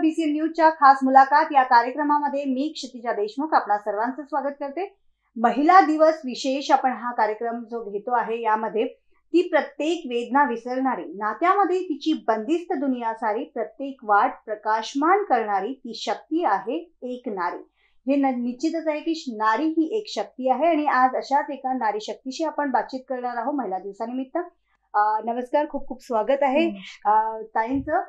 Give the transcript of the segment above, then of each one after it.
BC न्यूजच्या खास मुलाखत या कार्यक्रमामध्ये मी क्षितिजा देशमुख आपणा सर्वांचं स्वागत करते महिला दिवस विशेष आपण हा कार्यक्रम जो घेतो आहे यामध्ये ती प्रत्येक वेदना विसरणारी नात्यामध्ये तिची बंदिस्त दुनिया सारी प्रत्येक वाट प्रकाशमान करणारी ती शक्ती आहे एक नारी हे निश्चितच आहे की नारी ही एक शक्ती आहे आणि आज अशाच एका नारी शक्तीशी आपण बातचीत करणार आहोत महिला दिवसानिमित्त नमस्कार खूप खूप स्वागत आहे ताईंचं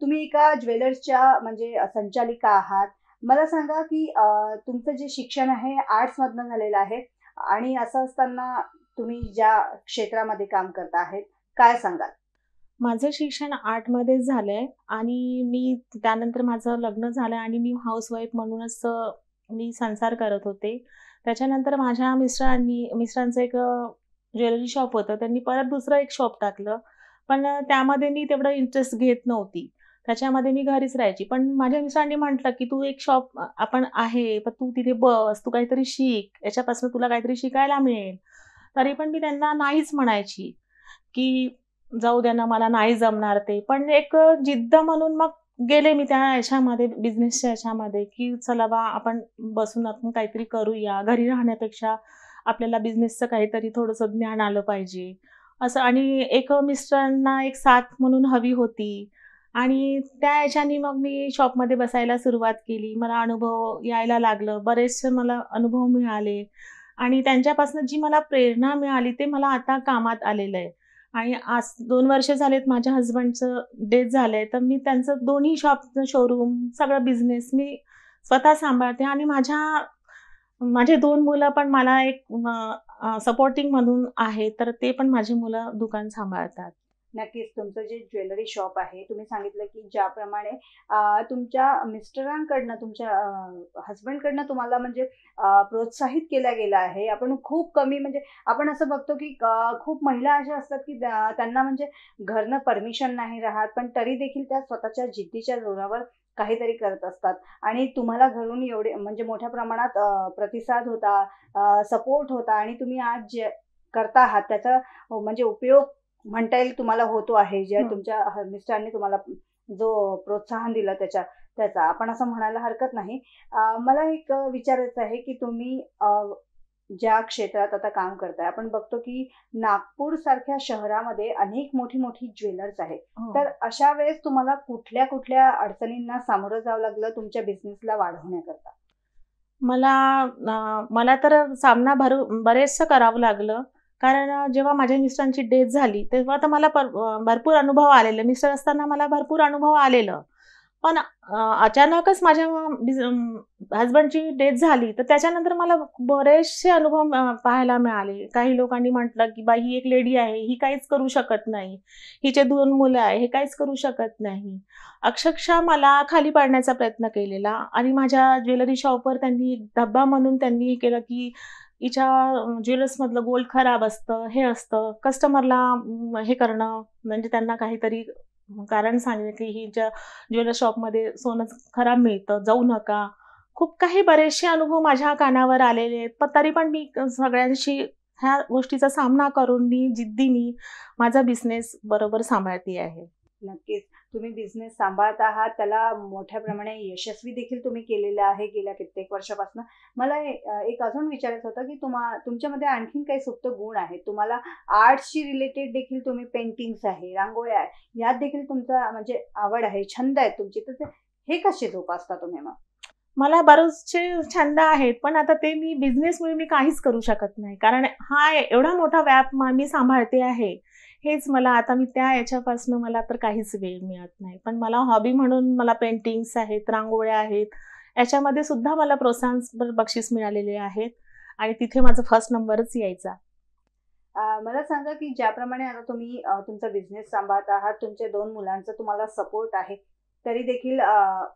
तुम्ही एका ज्वेलर्सच्या म्हणजे संचालिका आहात मला सांगा की तुमचं जे शिक्षण आहे आर्ट्स आर्ट्समधनं झालेलं आहे आणि असं असताना तुम्ही ज्या क्षेत्रामध्ये काम करता आहेत काय सांगाल माझं शिक्षण आर्ट मध्येच झालंय आणि मी त्यानंतर माझं लग्न झालं आणि मी वाईफ म्हणूनच मी संसार करत होते त्याच्यानंतर माझ्या मिस्टरांनी मिस्टरांचं एक ज्वेलरी शॉप होतं त्यांनी परत दुसरं एक शॉप टाकलं पण त्यामध्ये मी तेवढं इंटरेस्ट घेत नव्हती त्याच्यामध्ये मी घरीच राहायची पण माझ्या मिस्टरांनी म्हटलं की तू एक शॉप आपण आहे पण तू तिथे बस तू काहीतरी शिक याच्यापासून तुला काहीतरी शिकायला मिळेल तरी पण मी त्यांना नाहीच म्हणायची की जाऊ द्या ना मला नाही जमणार ते पण एक जिद्द म्हणून मग गेले मी त्या याच्यामध्ये बिझनेसच्या याच्यामध्ये की चला बा आपण बसून आपण काहीतरी करूया घरी राहण्यापेक्षा आपल्याला बिझनेसचं काहीतरी थोडंसं ज्ञान आलं पाहिजे असं आणि एक मिस्टरांना एक साथ म्हणून हवी होती आणि त्या ह्याच्यानी मग मी शॉपमध्ये बसायला सुरुवात केली मला अनुभव यायला लागलं बरेचसे मला अनुभव मिळाले आणि त्यांच्यापासून जी मला प्रेरणा मिळाली ते मला आता कामात आलेलं आहे आणि आज दोन वर्ष झालेत माझ्या हजबंडचं डेथ झालं आहे तर मी त्यांचं दोन्ही शॉपचं शोरूम सगळं बिझनेस मी स्वतः सांभाळते आणि माझ्या माझे दोन मुलं पण मला एक सपोर्टिंग म्हणून आहे तर ते पण माझी मुलं दुकान सांभाळतात नक्कीच तुमचं जे ज्वेलरी शॉप आहे तुम्ही सांगितलं की ज्याप्रमाणे तुमच्या मिस्टरांकडनं तुमच्या हसबंडकडनं तुम्हाला म्हणजे प्रोत्साहित केल्या गेलं आहे आपण खूप कमी म्हणजे आपण असं बघतो की खूप महिला अशा असतात की त्यांना म्हणजे घरनं परमिशन नाही राहत पण तरी देखील त्या स्वतःच्या जिद्दीच्या जोरावर काहीतरी करत असतात आणि तुम्हाला घरून एवढे म्हणजे मोठ्या प्रमाणात प्रतिसाद होता सपोर्ट होता आणि तुम्ही आज जे करता आहात त्याचा म्हणजे उपयोग म्हणता येईल तुम्हाला होतो आहे जे तुमच्या मिस्टरांनी तुम्हाला जो प्रोत्साहन दिला त्याच्या त्याचा आपण असं म्हणायला हरकत नाही मला एक विचारायचं आहे की तुम्ही ज्या क्षेत्रात आता काम करताय आपण बघतो की नागपूर सारख्या शहरामध्ये अनेक मोठी मोठी ज्वेलर्स आहेत हो. तर अशा वेळेस तुम्हाला कुठल्या कुठल्या अडचणींना सामोरं जावं लागलं तुमच्या बिझनेसला वाढवण्याकरता मला मला तर सामना भर बरेचसं करावं लागलं कारण जेव्हा माझ्या मिस्टरांची डेथ झाली तेव्हा तर मला भरपूर अनुभव आलेलं मिस्टर असताना मला भरपूर अनुभव आलेलं पण अचानकच माझ्या हजबंडची डेथ झाली तर त्याच्यानंतर मला बरेचसे अनुभव पाहायला मिळाले काही लोकांनी म्हटलं की बाई ही एक लेडी आहे ही काहीच करू शकत नाही हिचे दोन मुलं आहे हे काहीच करू शकत नाही अक्षरशः मला खाली पाडण्याचा प्रयत्न केलेला आणि माझ्या ज्वेलरी शॉपवर त्यांनी धब्बा म्हणून त्यांनी केलं की हिच्या मधलं गोल्ड खराब असतं हे असतं कस्टमरला हे करणं म्हणजे त्यांना काहीतरी कारण सांगितलं की ही ज्या ज्वेलर शॉपमध्ये सोनं खराब मिळतं जाऊ नका खूप काही बरेचसे अनुभव माझ्या कानावर आलेले आहेत पण तरी पण मी सगळ्यांशी ह्या गोष्टीचा सामना करून मी जिद्दीनी माझा बिझनेस बरोबर सांभाळते आहे नक्कीच तुम्ही बिझनेस सांभाळत आहात त्याला मोठ्या प्रमाणे यशस्वी देखील तुम्ही केलेलं आहे गेल्या कित्येक वर्षापासून मला एक अजून विचारायचं होतं की तुम्हा तुमच्यामध्ये आणखीन काही सुप्त गुण आहेत तुम्हाला आर्टशी रिलेटेड देखील तुम्ही पेंटिंग्स आहे रांगोळ्या आहे यात देखील तुमचा म्हणजे आवड आहे छंद आहे तुमची तर हे कसे जोपासता तुम्ही मग मला बरेचसे छंद आहेत पण आता ते मी बिझनेसमुळे मी काहीच करू शकत नाही कारण हा एवढा मोठा व्याप मी सांभाळते आहे हेच मला आता मी त्या याच्यापासून मला तर काहीच वेळ मिळत नाही पण मला हॉबी म्हणून मला पेंटिंग्स आहेत रांगोळ्या आहेत याच्यामध्ये सुद्धा मला प्रोत्साहन बक्षीस मिळालेले आहेत आणि तिथे माझा फर्स्ट नंबरच यायचा मला सांगा की ज्याप्रमाणे आता तुम्ही तुमचा बिझनेस सांभाळत आहात तुमच्या दोन मुलांचा तुम्हाला सपोर्ट आहे तरी देखील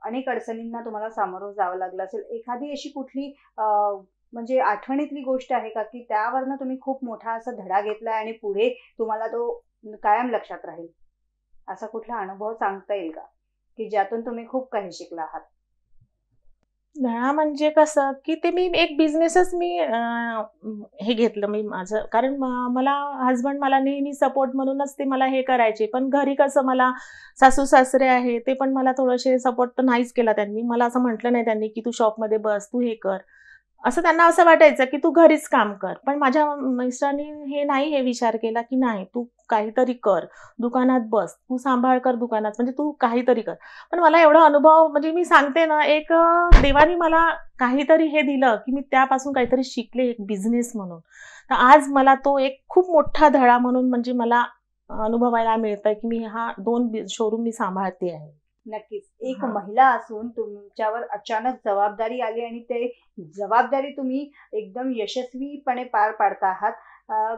अनेक अडचणींना तुम्हाला सामोरं जावं लागलं असेल एखादी अशी कुठली म्हणजे आठवणीतली गोष्ट आहे का की त्यावरनं तुम्ही खूप मोठा असा धडा घेतलाय आणि पुढे तुम्हाला तो कायम लक्षात राहील असा कुठला अनुभव सांगता येईल का की ज्यातून तुम्ही खूप काही शिकला आहात धडा म्हणजे कसं की ते मी एक बिझनेसच मी हे घेतलं मी माझं कारण मला हस्बंड मला नेहमी सपोर्ट म्हणूनच ते मला हे करायचे पण घरी कसं मला सासू सासरे आहे ते पण मला थोडेसे सपोर्ट तर नाहीच केला त्यांनी मला असं म्हटलं नाही त्यांनी की तू शॉपमध्ये बस तू हे कर असं त्यांना असं वाटायचं की तू घरीच काम कर पण माझ्या मिस्टरांनी हे नाही हे विचार केला की नाही तू काहीतरी कर दुकानात बस तू सांभाळ कर दुकानात म्हणजे तू काहीतरी कर पण मला एवढा अनुभव म्हणजे मी सांगते ना एक देवानी मला काहीतरी हे दिलं की मी त्यापासून काहीतरी शिकले एक बिझनेस म्हणून तर आज मला तो एक खूप मोठा धडा म्हणून म्हणजे मला अनुभवायला मिळतंय की मी हा दोन शोरूम मी सांभाळते आहे नक्कीच एक महिला असून तुमच्यावर अचानक जबाबदारी आली आणि ते जबाबदारी तुम्ही एकदम यशस्वीपणे पार पाडता आहात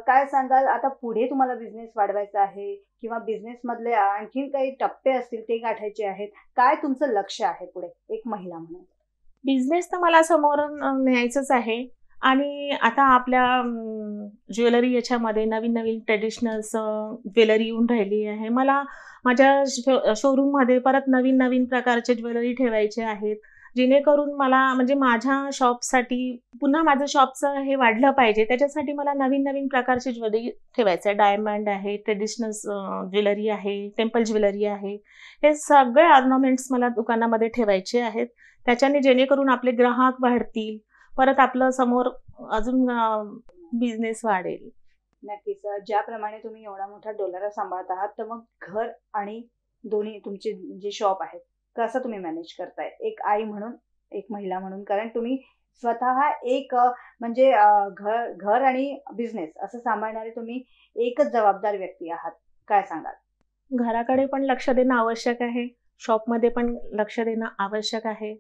काय सांगाल आता पुढे तुम्हाला बिझनेस वाढवायचा आहे किंवा बिझनेसमधले आणखीन काही टप्पे असतील ते गाठायचे आहेत काय तुमचं लक्ष आहे पुढे एक महिला म्हणून बिझनेस तर मला समोर न्यायचंच आहे आणि आता आपल्या ज्वेलरी याच्यामध्ये नवीन नवीन ट्रेडिशनल ज्वेलरी येऊन राहिली आहे मला माझ्या शोरूममध्ये परत नवीन नवीन प्रकारचे ज्वेलरी ठेवायचे आहेत जेणेकरून मला म्हणजे माझ्या शॉपसाठी पुन्हा माझं शॉपचं हे वाढलं पाहिजे त्याच्यासाठी मला नवीन नवीन प्रकारची ज्वेलरी ठेवायचे आहे डायमंड आहे ट्रेडिशनल ज्वेलरी आहे टेम्पल ज्वेलरी आहे हे सगळे ऑर्नामेंट्स मला दुकानामध्ये ठेवायचे आहेत त्याच्याने जेणेकरून आपले ग्राहक वाढतील परत आपलं समोर अजून बिझनेस वाढेल नक्कीच ज्याप्रमाणे तुम्ही एवढा मोठा डॉलर सांभाळत आहात तर मग घर आणि दोन्ही तुमचे जे शॉप आहेत कसं तुम्ही मॅनेज करताय एक आई म्हणून एक महिला म्हणून कारण तुम्ही स्वतः एक म्हणजे घर घर आणि बिझनेस असं सांभाळणारे तुम्ही एकच जबाबदार व्यक्ती आहात काय सांगाल घराकडे पण लक्ष देणं आवश्यक आहे शॉपमध्ये पण लक्ष देणं आवश्यक आहे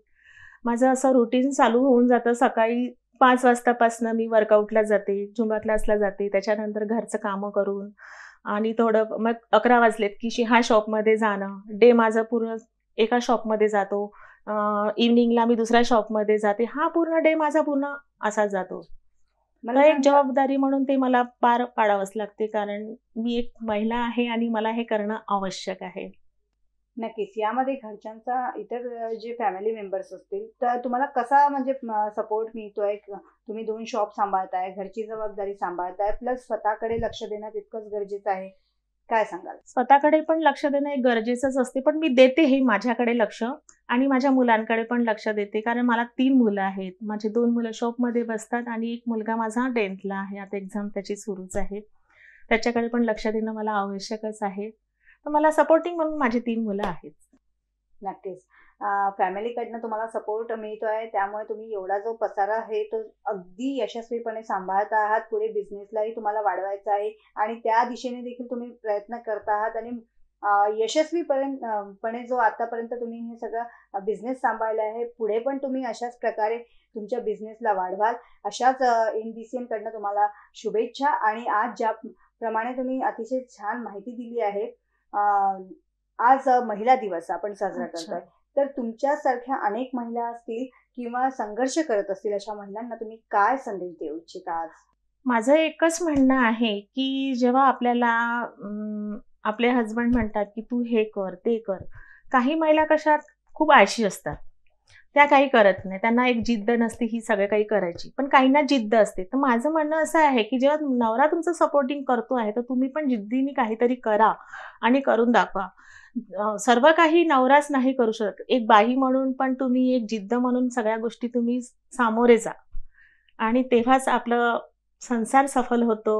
माझं असं रुटीन चालू होऊन जातं सकाळी पाच वाजतापासनं मी वर्कआउटला जाते झुंबा क्लासला जाते त्याच्यानंतर घरचं कामं करून आणि थोडं मग अकरा वाजलेत की शिहा शॉपमध्ये जाणं डे माझं पूर्ण एका शॉपमध्ये जातो इव्हनिंगला मी दुसऱ्या शॉपमध्ये जाते हा पूर्ण डे माझा पूर्ण असा जातो मला एक जबाबदारी म्हणून ते मला पार पाडावंच लागते कारण मी एक महिला आहे आणि मला हे करणं आवश्यक आहे नक्कीच यामध्ये घरच्यांचा इतर जे फॅमिली मेंबर्स असतील तर तुम्हाला कसा म्हणजे सपोर्ट मिळतोय तुम्ही दोन शॉप सांभाळताय घरची जबाबदारी सांभाळताय प्लस स्वतःकडे लक्ष देणं तितकंच गरजेचं आहे काय सांगाल स्वतःकडे पण लक्ष देणं हे गरजेचंच असते पण मी देते हे माझ्याकडे लक्ष आणि माझ्या मुलांकडे पण लक्ष देते कारण मला तीन मुलं आहेत माझे दोन मुलं शॉपमध्ये बसतात आणि एक मुलगा माझा टेन्थला आहे आता एक्झाम त्याची सुरूच आहे त्याच्याकडे पण लक्ष देणं मला आवश्यकच आहे तर मला सपोर्टिंग म्हणून माझी तीन मुलं आहेत नक्कीच फॅमिलीकडनं तुम्हाला सपोर्ट मिळतो आहे त्यामुळे तुम्ही एवढा जो पसारा आहे तो अगदी यशस्वीपणे सांभाळत आहात पुढे बिझनेसलाही तुम्हाला वाढवायचा आहे आणि त्या दिशेने देखील तुम्ही प्रयत्न करत आहात आणि यशस्वीपर्यंत पणे जो आतापर्यंत तुम्ही हे सगळं बिझनेस सांभाळला आहे पुढे पण तुम्ही अशाच प्रकारे तुमच्या बिझनेसला वाढवाल अशाच एन बी सी एमकडनं तुम्हाला शुभेच्छा आणि आज ज्याप्रमाणे तुम्ही अतिशय छान माहिती दिली आहे आज महिला दिवस आपण साजरा करतोय तर तुमच्यासारख्या अनेक महिला असतील किंवा संघर्ष करत असतील अशा महिलांना तुम्ही काय संदेश देऊ इच्छिता आज माझं एकच म्हणणं आहे की जेव्हा आपल्याला आपले हजबंड म्हणतात की तू हे कर ते कर काही महिला कशात खूप आळशी असतात त्या काही करत नाही त्यांना एक जिद्द नसते ही सगळं काही करायची पण काहींना जिद्द असते तर माझं म्हणणं असं आहे की जेव्हा नवरा तुमचं सपोर्टिंग करतो आहे तर तुम्ही पण जिद्दीने काहीतरी करा आणि करून दाखवा सर्व काही नवराच नाही करू शकत एक बाई म्हणून पण तुम्ही एक जिद्द म्हणून सगळ्या गोष्टी तुम्ही सामोरे जा आणि तेव्हाच आपलं संसार सफल होतो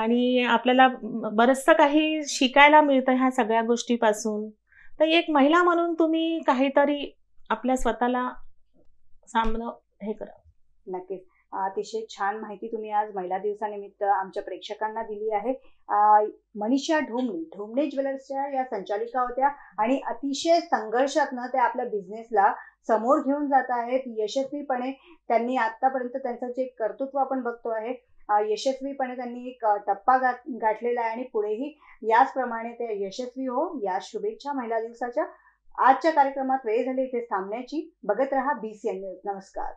आणि आपल्याला बरंचसं काही शिकायला मिळतं ह्या सगळ्या गोष्टीपासून तर एक महिला म्हणून तुम्ही काहीतरी आपल्या स्वतःला सामनं हे करा नक्कीच अतिशय छान माहिती तुम्ही आज महिला दिवसानिमित्त आमच्या प्रेक्षकांना दिली आहे मनीषा ढोमणे ढोमणे ज्वेलर्सच्या या संचालिका होत्या आणि अतिशय संघर्षातनं त्या आपल्या बिझनेसला समोर घेऊन जात आहेत यशस्वीपणे त्यांनी आतापर्यंत त्यांचं जे कर्तृत्व आपण बघतो आहे यशस्वीपणे त्यांनी एक टप्पा गाठलेला आहे आणि पुढेही याचप्रमाणे ते यशस्वी हो या शुभेच्छा महिला दिवसाच्या आजच्या कार्यक्रमात वेळ झाली इथे थांबण्याची बघत रहा बीसीएन न्यूज नमस्कार